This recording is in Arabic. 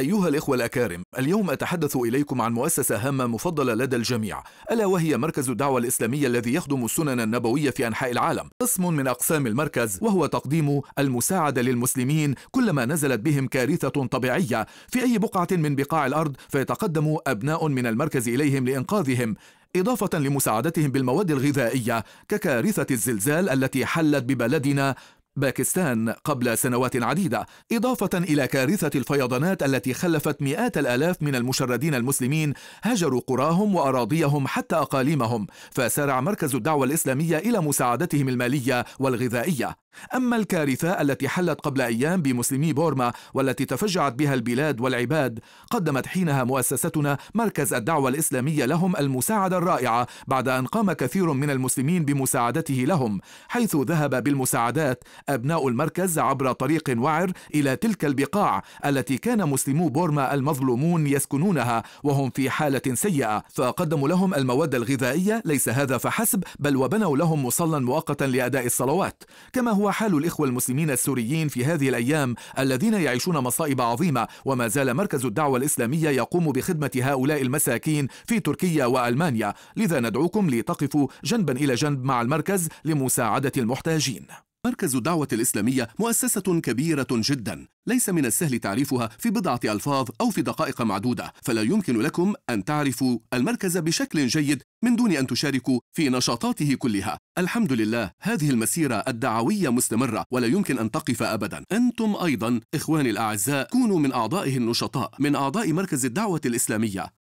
أيها الإخوة الأكارم، اليوم أتحدث إليكم عن مؤسسة هامة مفضلة لدى الجميع، ألا وهي مركز الدعوة الإسلامية الذي يخدم السنن النبوية في أنحاء العالم، قسم من أقسام المركز وهو تقديم المساعدة للمسلمين كلما نزلت بهم كارثة طبيعية في أي بقعة من بقاع الأرض فيتقدم أبناء من المركز إليهم لإنقاذهم، إضافة لمساعدتهم بالمواد الغذائية ككارثة الزلزال التي حلت ببلدنا باكستان قبل سنوات عديدة إضافة إلى كارثة الفيضانات التي خلفت مئات الآلاف من المشردين المسلمين هجروا قراهم وأراضيهم حتى أقاليمهم فسارع مركز الدعوة الإسلامية إلى مساعدتهم المالية والغذائية أما الكارثة التي حلت قبل أيام بمسلمي بورما والتي تفجعت بها البلاد والعباد قدمت حينها مؤسستنا مركز الدعوة الإسلامية لهم المساعدة الرائعة بعد أن قام كثير من المسلمين بمساعدته لهم حيث ذهب بالمساعدات أبناء المركز عبر طريق وعر إلى تلك البقاع التي كان مسلمو بورما المظلومون يسكنونها وهم في حالة سيئة فقدموا لهم المواد الغذائية ليس هذا فحسب بل وبنوا لهم مصلى مؤقتا لأداء الصلوات كما هو هو حال الإخوة المسلمين السوريين في هذه الأيام الذين يعيشون مصائب عظيمة وما زال مركز الدعوة الإسلامية يقوم بخدمة هؤلاء المساكين في تركيا وألمانيا لذا ندعوكم لتقفوا جنبا إلى جنب مع المركز لمساعدة المحتاجين مركز الدعوة الإسلامية مؤسسة كبيرة جدا ليس من السهل تعريفها في بضعة ألفاظ أو في دقائق معدودة فلا يمكن لكم أن تعرفوا المركز بشكل جيد من دون أن تشاركوا في نشاطاته كلها الحمد لله هذه المسيرة الدعوية مستمرة ولا يمكن أن تقف أبدا أنتم أيضا إخواني الأعزاء كونوا من أعضائه النشطاء من أعضاء مركز الدعوة الإسلامية